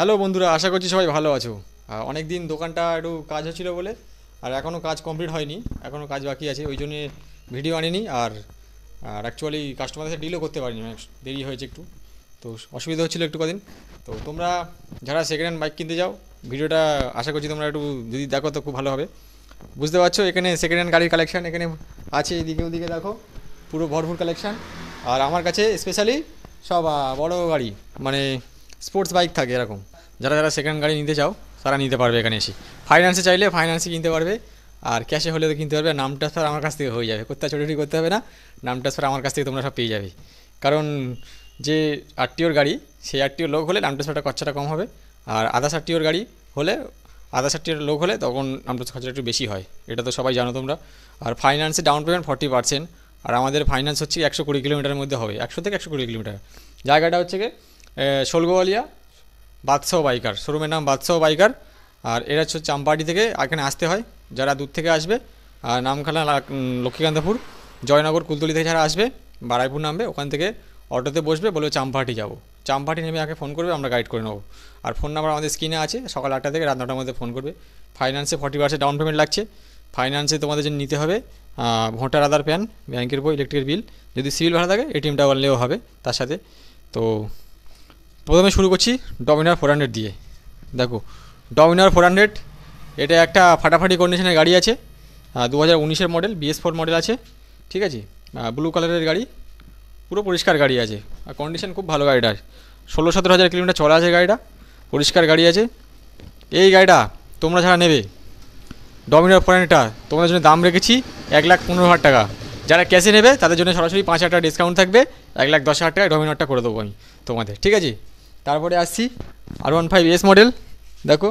hello বন্ধুরা আশা করছি সবাই ভালো আছো অনেক দিন দোকানটা একটু কাজ হচ্ছিল বলে আর এখনও কাজ কমপ্লিট হয়নি এখনও কাজ বাকি আছে ওই জন্যে ভিডিও আনিনি আর আর অ্যাকচুয়ালি কাস্টমারদের সাথে ডিলও করতে পারিনি মানে দেরি হয়েছে একটু তো অসুবিধা হচ্ছিলো একটু কদিন তো তোমরা যারা সেকেন্ড হ্যান্ড বাইক কিনতে যাও ভিডিওটা আশা করছি তোমরা একটু যদি দেখো তো খুব ভালো হবে বুঝতে পারছো এখানে সেকেন্ড হ্যান্ড গাড়ির কালেকশান এখানে আছে এদিকে ওদিকে দেখো পুরো ভরপুর কালেকশান আর আমার কাছে স্পেশালি সব বড় গাড়ি মানে স্পোর্টস বাইক থাকে এরকম যারা যারা সেকেন্ড গাড়ি নিতে চাও তারা নিতে পারবে এখানে এসে ফাইন্যান্সে চাইলে ফাইন্যান্সে কিনতে পারবে আর ক্যাশে হলে তো কিনতে পারবে নাম ট্রান্সফার আমার কাছ থেকে হয়ে যাবে কোথায় ছোটোটি করতে হবে না নাম ট্রান্সফার আমার কাছ থেকে তোমরা সব পেয়ে যাবে কারণ যে আরটিওর গাড়ি সেই আরটিওর লোক হলে নাম ট্রান্সফারটা খরচাটা কম হবে আর আদার্স আরটিওর গাড়ি হলে আদার্স আরটিওর লোক হলে তখন নাম ট্রান্সফার খরচাটা একটু বেশি হয় এটা তো সবাই জানো তোমরা আর ফাইন্যান্সে ডাউন পেমেন্ট ফর্টি পার্সেন্ট আর আমাদের ফাইন্যান্স হচ্ছে একশো কুড়ি কিলোমিটারের মধ্যে হবে একশো থেকে একশো কুড়ি কিলোমিটার জায়গাটা হচ্ছে গিয়ে ষোলগোয়ালিয়া বাদশাহ বাইকার শোরুমের নাম বাদশাহ বাইকার আর এরা হচ্ছে চাম্পাটি থেকে এখানে আসতে হয় যারা দূর থেকে আসবে আর নামখানা লক্ষ্মীকান্তপুর জয়নগর কুলতলি থেকে যারা আসবে বারাইপুর নামবে ওখান থেকে অটোতে বসবে বলবে চাম্পাহাটি যাবো চাম্পাহাটি নেমে আগে ফোন করবে আমরা গাইড করে নেবো আর ফোন নাম্বার আমাদের স্ক্রিনে আছে সকাল আটটা থেকে রাত নটার মধ্যে ফোন করবে ফাইন্যান্সে ফর্টি পার্সেন্ট ডাউন পেমেন্ট লাগছে ফাইন্যান্সে তোমাদের জন্য নিতে হবে ভোটার আধার প্যান ব্যাংকের বই ইলেকট্রিকের বিল যদি সিভিল ভাড়া থাকে এটিএমটা বললেও হবে তার সাথে তো প্রথমে শুরু করছি ডমিনার ফোর হান্ড্রেড দিয়ে দেখো ডমিনার ফোর হান্ড্রেড এটা একটা ফাটাফাটি কন্ডিশনের গাড়ি আছে দু হাজার উনিশের মডেল বিএস ফোর মডেল আছে ঠিক আছে ব্লু কালারের গাড়ি পুরো পরিষ্কার গাড়ি আছে আর কন্ডিশন খুব ভালো গাড়িটার ষোলো সতেরো হাজার কিলোমিটার চলা আছে গাড়িটা পরিষ্কার গাড়ি আছে এই গাড়িটা তোমরা ছাড়া নেবে ডমিনার ফোরেনটা তোমাদের জন্য দাম রেখেছি এক লাখ পনেরো হাজার টাকা যারা ক্যাশে নেবে তাদের জন্য সরাসরি পাঁচ হাজার টাকা ডিসকাউন্ট থাকবে এক লাখ দশ হাজার টাকা ডমিনারটা করে দেবো আমি তোমাদের ঠিক আছে তারপরে আসছি R one five S model দেখো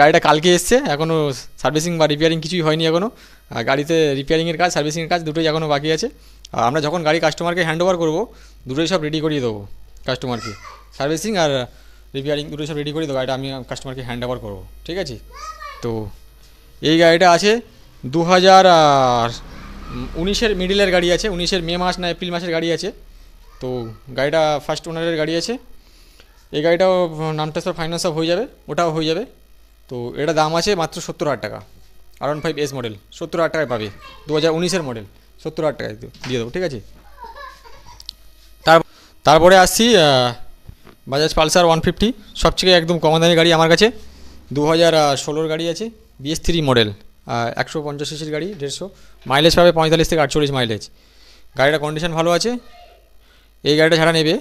গাড়িটা কালকে এসছে এখনও সার্ভিসিং বা রিপেয়ারিং কিছুই হয়নি এখনও গাড়িতে রিপেয়ারিংয়ের কাজ সার্ভিসিংয়ের কাজ দুটোই এখনও বাকি আছে আর আমরা যখন গাড়ি কাস্টমারকে হ্যান্ড ওভার করবো দুটোই সব রেডি করিয়ে দেবো কাস্টমারকে সার্ভিসিং আর রিপেয়ারিং দুটোই সব রেডি করিয়ে দেবো গাড়িটা আমি কাস্টমারকে হ্যান্ড ওভার করবো ঠিক আছে তো এই গাড়িটা আছে দু হাজার উনিশের মিডিলের গাড়ি আছে উনিশের মে মাস না এপ্রিল মাসের গাড়ি আছে তো গাড়িটা ফার্স্ট ওনারের গাড়ি আছে এই গাড়িটাও নাম ট্রান্সফার ফাইন্যান্স হয়ে যাবে ওটাও হয়ে যাবে তো এটা দাম আছে মাত্র সত্তর হাজার টাকা R one five S model সত্তর হাজার টাকায় পাবে দু হাজার উনিশের মডেল সত্তর হাজার টাকায় দিয়ে দেবো ঠিক আছে তার তারপরে আসছি বাজাজ পালসার ওয়ান ফিফটি থেকে একদম কম দামি গাড়ি আমার কাছে দু হাজার ষোলোর গাড়ি আছে বিএস থ্রি মডেল একশো পঞ্চাশ সিসির গাড়ি দেড়শো মাইলেজ পাবে পঁয়তাল্লিশ থেকে আটচল্লিশ মাইলেজ গাড়িটার কন্ডিশন ভালো আছে এই গাড়িটা ছাড়া নেবে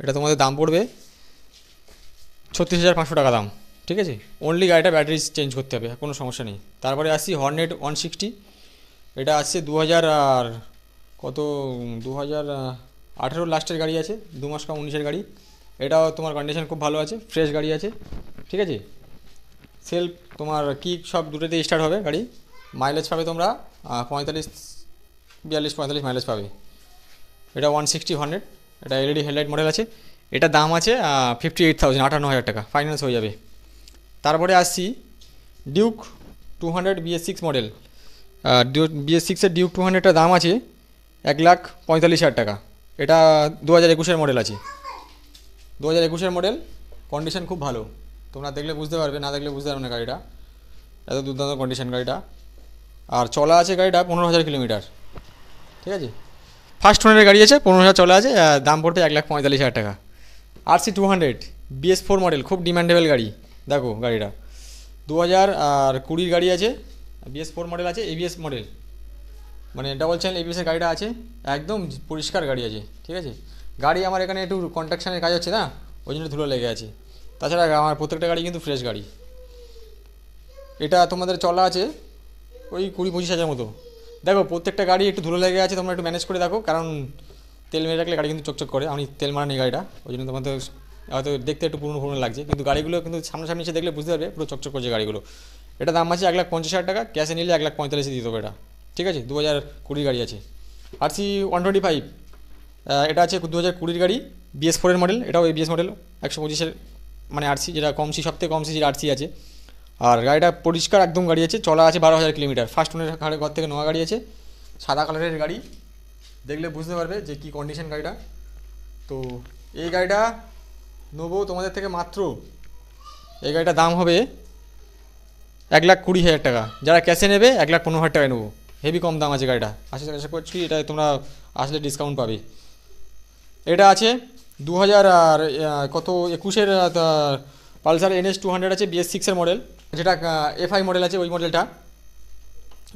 এটা তোমাদের দাম পড়বে ছত্রিশ হাজার পাঁচশো টাকা দাম ঠিক আছে অনলি গাড়িটা ব্যাটারি চেঞ্জ করতে হবে কোনো সমস্যা নেই তারপরে আসি হর্নেট ওয়ান সিক্সটি এটা আসছে দু হাজার আর কত দু হাজার আঠেরো লাস্টের গাড়ি আছে দু মাস কম উনিশের গাড়ি এটাও তোমার কন্ডিশন খুব ভালো আছে ফ্রেশ গাড়ি আছে ঠিক আছে সেলফ তোমার কি সব দুটোতে স্টার্ট হবে গাড়ি মাইলেজ পাবে তোমরা পঁয়তাল্লিশ বিয়াল্লিশ পঁয়তাল্লিশ মাইলেজ পাবে এটা ওয়ান সিক্সটি হান্ড্রেড এটা এলইডি হেডলাইট মডেল আছে এটা দাম আছে ফিফটি এইট থাউজেন্ড আটান্ন হাজার টাকা ফাইন্যান্স হয়ে যাবে তারপরে আসছি Duke two hundred BS six model BS সিক্সের ডিউক টু হান্ড্রেডটার দাম আছে এক লাখ পঁয়তাল্লিশ হাজার টাকা এটা দু হাজার একুশের মডেল আছে দু হাজার একুশের মডেল কন্ডিশন খুব ভালো তোমরা দেখলে বুঝতে পারবে না দেখলে বুঝতে পারবে না গাড়িটা এত দুর্দান্ত কন্ডিশন গাড়িটা আর চলা আছে গাড়িটা পনেরো হাজার কিলোমিটার ঠিক আছে ফার্স্ট ওনারের গাড়ি আছে পনেরো হাজার চলা আছে দাম পড়তে এক লাখ পঁয়তাল্লিশ হাজার টাকা RC two hundred BS four model খুব ডিম্যান্ডেবল গাড়ি দেখো গাড়িটা দু হাজার আর কুড়ির গাড়ি আছে বিএস ফোর মডেল আছে এবিএস মডেল মানে ডাবল চ্যানেল এবিএসের গাড়িটা আছে একদম পরিষ্কার গাড়ি আছে ঠিক আছে গাড়ি আমার এখানে একটু কন্ট্রাকশানের কাজ হচ্ছে না ওই জন্য ধুলো লেগে আছে তাছাড়া আমার প্রত্যেকটা গাড়ি কিন্তু ফ্রেশ গাড়ি এটা তোমাদের চলা আছে ওই কুড়ি পঁচিশ হাজার মতো দেখো প্রত্যেকটা গাড়ি একটু ধুলো লেগে আছে তোমরা একটু ম্যানেজ করে দেখো কারণ তেল মেরে রাখলে গাড়ি কিন্তু চকচক করে আমি তেল মারানি গাড়িটা ওই জন্য তোমাদের হয়তো দেখতে একটু পুরনো পুরনো লাগছে কিন্তু গাড়িগুলো কিন্তু সামনাসামনি এসে দেখলে বুঝতে পারবে পুরো চকচক করছে গাড়িগুলো এটা দাম আছে এক লাখ পঞ্চাশ হাজার টাকা ক্যাশে নিলে এক লাখ পঁয়তাল্লিশে দিয়ে দেবো এটা ঠিক আছে দু হাজার কুড়ির গাড়ি আছে R C one twenty five এটা আছে দু হাজার কুড়ির গাড়ি বিএস ফোরের মডেল এটাও এই বিএস মডেল একশো পঁচিশের মানে আর সি যেটা কম সি কমসি কম আর সি আছে আর গাড়িটা পরিষ্কার একদম গাড়ি আছে চলা আছে বারো হাজার কিলোমিটার ফার্স্ট ওনের ঘর থেকে নোয়া গাড়ি আছে সাদা কালারের গাড়ি দেখলে বুঝতে পারবে যে কি কন্ডিশন গাড়িটা তো এই গাড়িটা নেবো তোমাদের থেকে মাত্র এই গাড়িটার দাম হবে এক লাখ কুড়ি হাজার টাকা যারা ক্যাশে নেবে এক লাখ পনেরো হাজার টাকায় নেবো হেভি কম দাম আছে গাড়িটা আশা আশা করছি এটা তোমরা আসলে ডিসকাউন্ট পাবে এটা আছে দু হাজার আর কত একুশের পালসার এনএস টু হান্ড্রেড আছে বিএস সিক্সের মডেল যেটা এফআই মডেল আছে ওই মডেলটা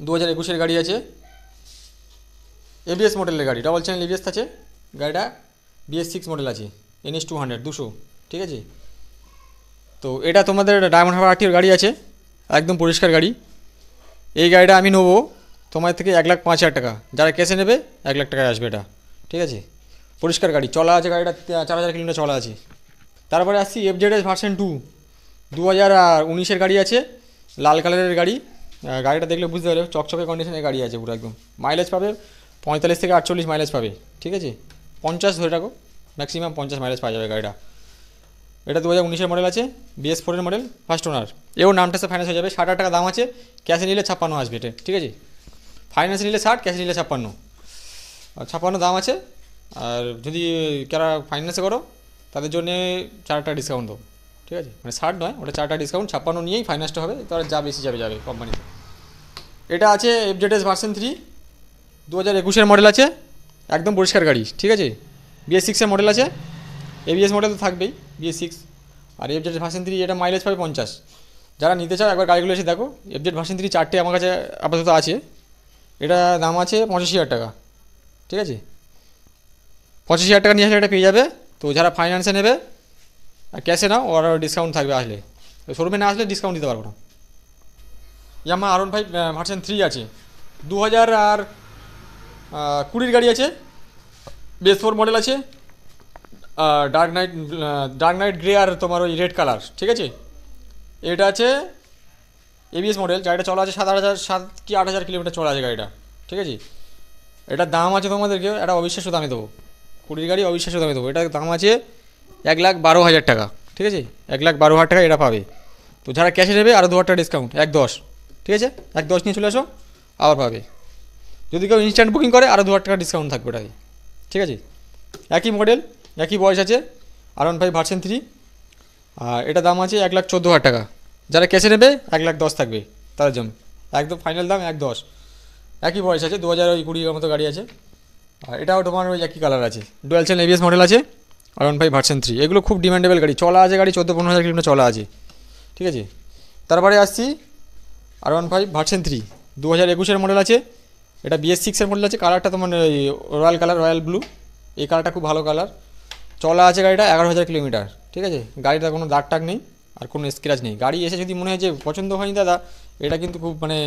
দু হাজার একুশের গাড়ি আছে এবিএস মডেলের গাড়ি ডবল চ্যানেল এবিএস আছে গাড়িটা বিএস সিক্স মডেল আছে এনএস টু হান্ড্রেড দুশো ঠিক আছে তো এটা তোমাদের ডায়মন্ড হাবার আর্টির গাড়ি আছে একদম পরিষ্কার গাড়ি এই গাড়িটা আমি নেবো তোমার থেকে এক লাখ পাঁচ হাজার টাকা যারা ক্যাশে নেবে এক লাখ টাকায় আসবে এটা ঠিক আছে পরিষ্কার গাড়ি চলা আছে গাড়িটা চার হাজার কিলোমিটার চলা আছে তারপরে আসছি এস ভার্সেন টু দু হাজার উনিশের গাড়ি আছে লাল কালারের গাড়ি গাড়িটা দেখলে বুঝতে পারবে চকচকে কন্ডিশনের গাড়ি আছে পুরো একদম মাইলেজ পাবে পঁয়তাল্লিশ থেকে আটচল্লিশ মাইলেজ পাবে ঠিক আছে পঞ্চাশ ধরে রাখো ম্যাক্সিমাম পঞ্চাশ মাইলেজ পাওয়া যাবে গাড়িটা এটা দু হাজার উনিশের মডেল আছে বিএস ফোরের মডেল ফার্স্ট ওনার এও নামটা সে ফাইন্যান্স হয়ে যাবে ষাট টাকা দাম আছে ক্যাশে নিলে ছাপ্পান্ন আসবে এটা ঠিক আছে ফাইন্যান্স নিলে ষাট ক্যাশে নিলে ছাপ্পান্ন ছাপ্পান্ন দাম আছে আর যদি কারা ফাইন্যান্সে করো তাদের জন্য চারটা ডিসকাউন্ট দেবো ঠিক আছে মানে ষাট নয় ওটা চারটা ডিসকাউন্ট ছাপ্পান্ন নিয়েই ফাইন্যান্সটা হবে তারা যা বেশি যাবে যাবে কোম্পানিতে এটা আছে এফজেডএস ভার্সন থ্রি দু হাজার একুশের মডেল আছে একদম পরিষ্কার গাড়ি ঠিক আছে বিএস সিক্সের মডেল আছে এবিএস মডেল তো থাকবেই বিএস সিক্স আর এফজেড ভার্সেন থ্রি এটা মাইলেজ পাবে পঞ্চাশ যারা নিতে চায় একবার গাড়িগুলো এসে দেখো এফজেড ভার্সন থ্রি চারটে আমার কাছে আপাতত আছে এটা দাম আছে পঁচাশি হাজার টাকা ঠিক আছে পঁচিশ হাজার টাকা নিয়ে আসলে এটা পেয়ে যাবে তো যারা ফাইন্যান্সে নেবে আর ক্যাশে নাও ওর ডিসকাউন্ট থাকবে আসলে শোরুমে না আসলে ডিসকাউন্ট দিতে পারবো না Yamaha R one five version three আছে দু হাজার আর কুড়ির গাড়ি আছে বেস ফোর মডেল আছে dark knight dark knight grey আর তোমার ওই রেড কালার ঠিক আছে এটা আছে এবিএস মডেল গাড়িটা চলা আছে সাত আট হাজার সাত কি আট হাজার কিলোমিটার চলা আছে গাড়িটা ঠিক আছে এটার দাম আছে তোমাদেরকে একটা অবিশ্বাস্য দামে দেবো কুড়ির গাড়ি অবিশ্বাস্য দামে দেবো এটা দাম আছে এক লাখ বারো হাজার টাকা ঠিক আছে এক লাখ বারো হাজার টাকা এটা পাবে তো যারা ক্যাশে নেবে আরও দু হাজার টাকা ডিসকাউন্ট এক দশ ঠিক আছে এক দশ নিয়ে চলে আসো আবার পাবে যদি কেউ ইনস্ট্যান্ট বুকিং করে আরও দু টাকা ডিসকাউন্ট থাকবে ওটাই ঠিক আছে একই মডেল একই বয়স আছে R one five version three আর এটা দাম আছে এক লাখ চোদ্দো হাজার টাকা যারা ক্যাশে নেবে এক লাখ দশ থাকবে তাদের জন্য একদম ফাইনাল দাম এক দশ একই বয়স আছে দু হাজার ওই কুড়ির মতো গাড়ি আছে আর এটাও তোমার ওই একই কালার আছে ডুয়েল চ্যানেল এবিএস মডেল আছে R one five version three এগুলো খুব ডিমান্ডেবল গাড়ি চলা আছে গাড়ি চোদ্দো পনেরো হাজার কিলোমিটার চলা আছে ঠিক আছে তারপরে আসছি R one five version three দু হাজার একুশের মডেল আছে এটা বিএস সিক্সের মধ্যে আছে কালারটা তোমার রয়্যাল কালার রয়্যাল ব্লু এই কালারটা খুব ভালো কালার চলা আছে গাড়িটা এগারো হাজার কিলোমিটার ঠিক আছে গাড়িটা কোনো দাগ টাগ নেই আর কোনো স্ক্র্যাচ নেই গাড়ি এসে যদি মনে হয় যে পছন্দ হয়নি দাদা এটা কিন্তু খুব মানে,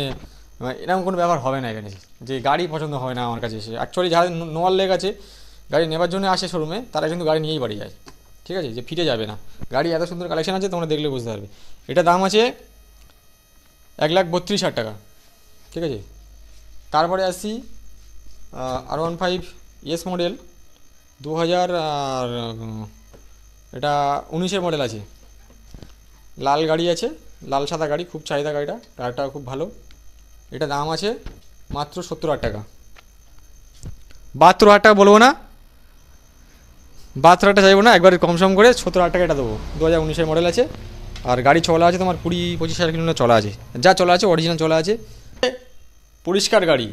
মানে এরকম কোনো ব্যাপার হবে না এখানে যে গাড়ি পছন্দ হয় না আমার কাছে এসে অ্যাকচুয়ালি যারা নোয়ার লেগ আছে গাড়ি নেবার জন্য আসে শোরুমে তারা কিন্তু গাড়ি নিয়েই বাড়ি যায় ঠিক আছে যে ফিরে যাবে না গাড়ি এত সুন্দর কালেকশন আছে তোমরা দেখলে বুঝতে পারবে এটা দাম আছে এক লাখ বত্রিশ হাজার টাকা ঠিক আছে তারপরে আসি R one five S model দু হাজার এটা উনিশের মডেল আছে লাল গাড়ি আছে লাল সাদা গাড়ি খুব চাহিদা গাড়িটা টায়ারটা খুব ভালো এটা দাম আছে মাত্র সত্তর হাজার টাকা বাহাত্তর হাজার টাকা বলবো না বাহাত্তর হাজার চাইবো না একবার সম করে সত্তর হাজার টাকা এটা দেবো দু হাজার উনিশের মডেল আছে আর গাড়ি চলা আছে তোমার কুড়ি পঁচিশ হাজার কিলোমিটার চলা আছে যা চলা আছে অরিজিনাল চলা আছে পরিষ্কার গাড়ি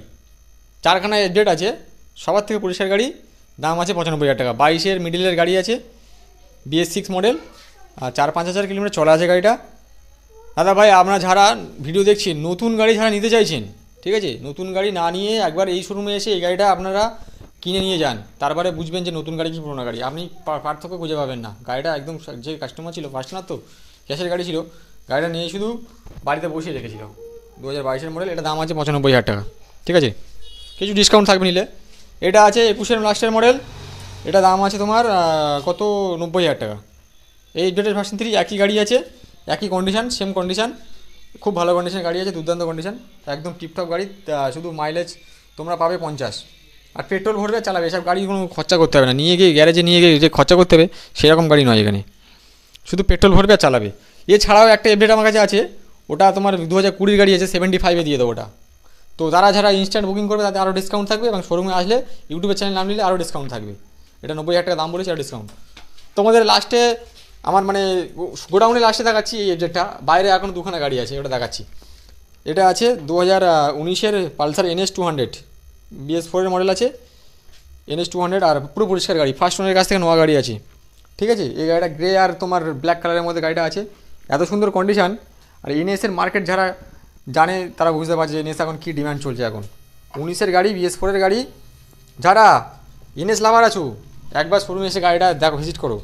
চারখানা এডেট আছে সবার থেকে পরিষ্কার গাড়ি দাম আছে পঁচানব্বই হাজার টাকা বাইশের মিডিলের গাড়ি আছে বিএস সিক্স মডেল আর চার পাঁচ হাজার কিলোমিটার চলা আছে গাড়িটা দাদা ভাই আপনারা যারা ভিডিও দেখছেন নতুন গাড়ি যারা নিতে চাইছেন ঠিক আছে নতুন গাড়ি না নিয়ে একবার এই শোরুমে এসে এই গাড়িটা আপনারা কিনে নিয়ে যান তারপরে বুঝবেন যে নতুন গাড়ি কি পুরোনো গাড়ি আপনি পার্থক্য খুঁজে পাবেন না গাড়িটা একদম যে কাস্টমার ছিল ফার্স্ট না তো গ্যাসের গাড়ি ছিল গাড়িটা নিয়ে শুধু বাড়িতে বসিয়ে রেখেছিল দু হাজার বাইশের মডেল এটা দাম আছে পঁচানব্বই হাজার টাকা ঠিক আছে কিছু ডিসকাউন্ট থাকবে নিলে এটা আছে একুশের লাস্টের মডেল এটা দাম আছে তোমার কত নব্বই হাজার টাকা এই ডেটের ভার্সন থ্রি একই গাড়ি আছে একই কন্ডিশান সেম কন্ডিশান খুব ভালো কন্ডিশান গাড়ি আছে দুর্দান্ত কন্ডিশান একদম টিপটপ গাড়ি শুধু মাইলেজ তোমরা পাবে পঞ্চাশ আর পেট্রোল ভরবে চালাবে এসব গাড়ি কোনো খরচা করতে হবে না নিয়ে গিয়ে গ্যারেজে নিয়ে গিয়ে যে খরচা করতে হবে সেরকম গাড়ি নয় এখানে শুধু পেট্রোল ভরবে আর চালাবে এছাড়াও একটা এভডেট আমার কাছে আছে ওটা তোমার দু হাজার কুড়ির গাড়ি আছে সেভেন্টি ফাইভে দিয়ে দেবো ওটা তো তারা যারা ইনস্ট্যান্ট বুকিং করবে তাদের আরও ডিসকাউন্ট থাকবে এবং শোরুমে আসলে ইউটিউবের চ্যানেল নাম নিলে আরও ডিসকাউন্ট থাকবে এটা নব্বই হাজার টাকা দাম বলেছে আর ডিসকাউন্ট তোমাদের লাস্টে আমার মানে গোডাউনে লাস্টে দেখাচ্ছি এই যেটা বাইরে এখন দুখানা গাড়ি আছে ওটা দেখাচ্ছি এটা আছে দু হাজার উনিশের Pulsar NS two hundred BS ফোরের মডেল আছে এনএস টু হান্ড্রেড আর পুরো পরিষ্কার গাড়ি ফার্স্ট ওনের কাছ থেকে নোয়া গাড়ি আছে ঠিক আছে এই গাড়িটা গ্রে আর তোমার ব্ল্যাক কালারের মধ্যে গাড়িটা আছে এত সুন্দর কন্ডিশান আর e এনএসের মার্কেট যারা জানে তারা বুঝতে পারছে e এনএস এখন কী ডিমান্ড চলছে এখন উনিশের গাড়ি বিএস ফোরের গাড়ি যারা এনএস e লাভার আছো একবার শোরুমে এসে গাড়িটা দেখো ভিজিট করো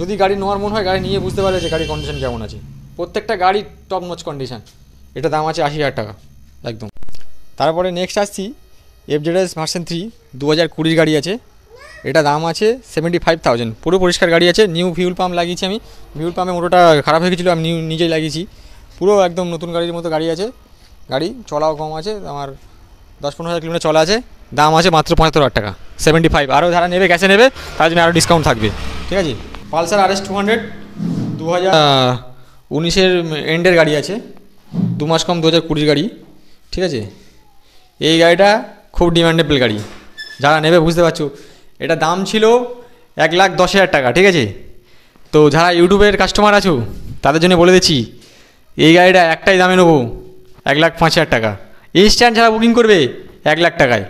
যদি গাড়ি নেওয়ার মনে হয় গাড়ি নিয়ে বুঝতে পারে যে গাড়ির কন্ডিশন কেমন আছে প্রত্যেকটা গাড়ি টপ নচ কন্ডিশন এটা দাম আছে আশি হাজার টাকা একদম তারপরে নেক্সট আসছি এফজেডএস ভার্সেন থ্রি দু হাজার কুড়ির গাড়ি আছে এটা দাম আছে সেভেন্টি ফাইভ থাউজেন্ড পুরো পরিষ্কার গাড়ি আছে নিউ ফিউল পাম্প লাগিয়েছি আমি ফিউল পাম্পে মোটোটা খারাপ হয়ে গেছিলো আমি নিউ নিজেই লাগিয়েছি পুরো একদম নতুন গাড়ির মতো গাড়ি আছে গাড়ি চলাও কম আছে আমার দশ পনেরো হাজার কিলোমিটার চলা আছে দাম আছে মাত্র পঁচাত্তর হাজার টাকা সেভেন্টি ফাইভ আরও যারা নেবে ক্যাশে নেবে তার জন্য আরও ডিসকাউন্ট থাকবে ঠিক আছে Pulsar R S two hundred দু হাজার উনিশের এন্ডের গাড়ি আছে দু মাস কম দু হাজার কুড়ির গাড়ি ঠিক আছে এই গাড়িটা খুব ডিমান্ডেবল গাড়ি যারা নেবে বুঝতে পারছো এটা দাম ছিল এক লাখ দশ হাজার টাকা ঠিক আছে তো যারা ইউটিউবের কাস্টমার আছো তাদের জন্য বলে দিচ্ছি এই গাড়িটা একটাই দামে নেবো এক লাখ পাঁচ হাজার টাকা ইনস্ট্যান্ট ছাড়া বুকিং করবে এক লাখ টাকায়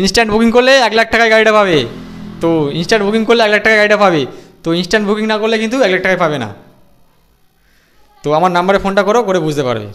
ইনস্ট্যান্ট বুকিং করলে এক লাখ টাকায় গাড়িটা পাবে তো ইনস্ট্যান্ট বুকিং করলে এক লাখ টাকায় গাড়িটা পাবে তো ইনস্ট্যান্ট বুকিং না করলে কিন্তু এক লাখ টাকায় পাবে না তো আমার নাম্বারে ফোনটা করো করে বুঝতে পারবে